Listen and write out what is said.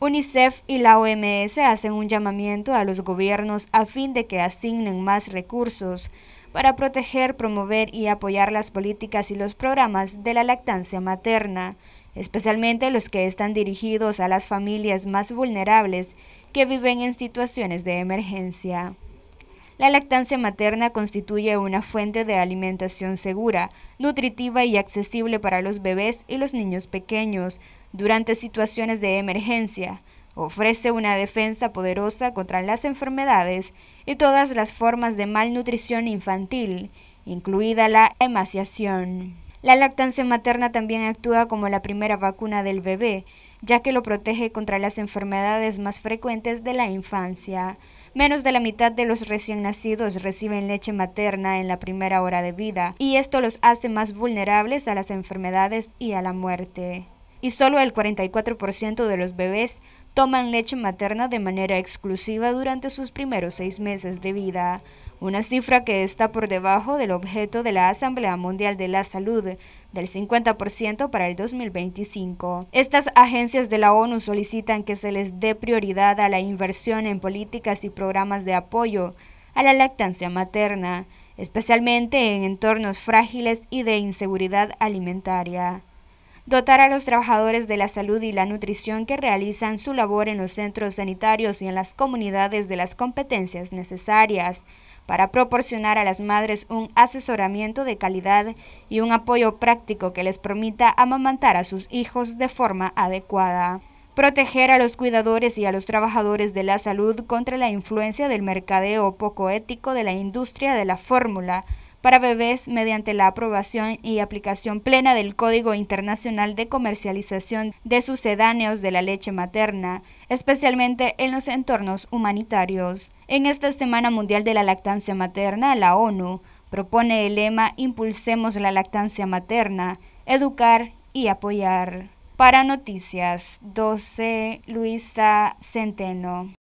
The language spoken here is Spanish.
UNICEF y la OMS hacen un llamamiento a los gobiernos a fin de que asignen más recursos para proteger, promover y apoyar las políticas y los programas de la lactancia materna, especialmente los que están dirigidos a las familias más vulnerables que viven en situaciones de emergencia la lactancia materna constituye una fuente de alimentación segura, nutritiva y accesible para los bebés y los niños pequeños durante situaciones de emergencia. Ofrece una defensa poderosa contra las enfermedades y todas las formas de malnutrición infantil, incluida la emaciación. La lactancia materna también actúa como la primera vacuna del bebé, ya que lo protege contra las enfermedades más frecuentes de la infancia. Menos de la mitad de los recién nacidos reciben leche materna en la primera hora de vida, y esto los hace más vulnerables a las enfermedades y a la muerte y solo el 44% de los bebés toman leche materna de manera exclusiva durante sus primeros seis meses de vida, una cifra que está por debajo del objeto de la Asamblea Mundial de la Salud del 50% para el 2025. Estas agencias de la ONU solicitan que se les dé prioridad a la inversión en políticas y programas de apoyo a la lactancia materna, especialmente en entornos frágiles y de inseguridad alimentaria dotar a los trabajadores de la salud y la nutrición que realizan su labor en los centros sanitarios y en las comunidades de las competencias necesarias para proporcionar a las madres un asesoramiento de calidad y un apoyo práctico que les permita amamantar a sus hijos de forma adecuada. Proteger a los cuidadores y a los trabajadores de la salud contra la influencia del mercadeo poco ético de la industria de la fórmula, para bebés mediante la aprobación y aplicación plena del Código Internacional de Comercialización de Sucedáneos de la Leche Materna, especialmente en los entornos humanitarios. En esta Semana Mundial de la Lactancia Materna, la ONU propone el lema Impulsemos la lactancia materna, educar y apoyar. Para Noticias 12, Luisa Centeno.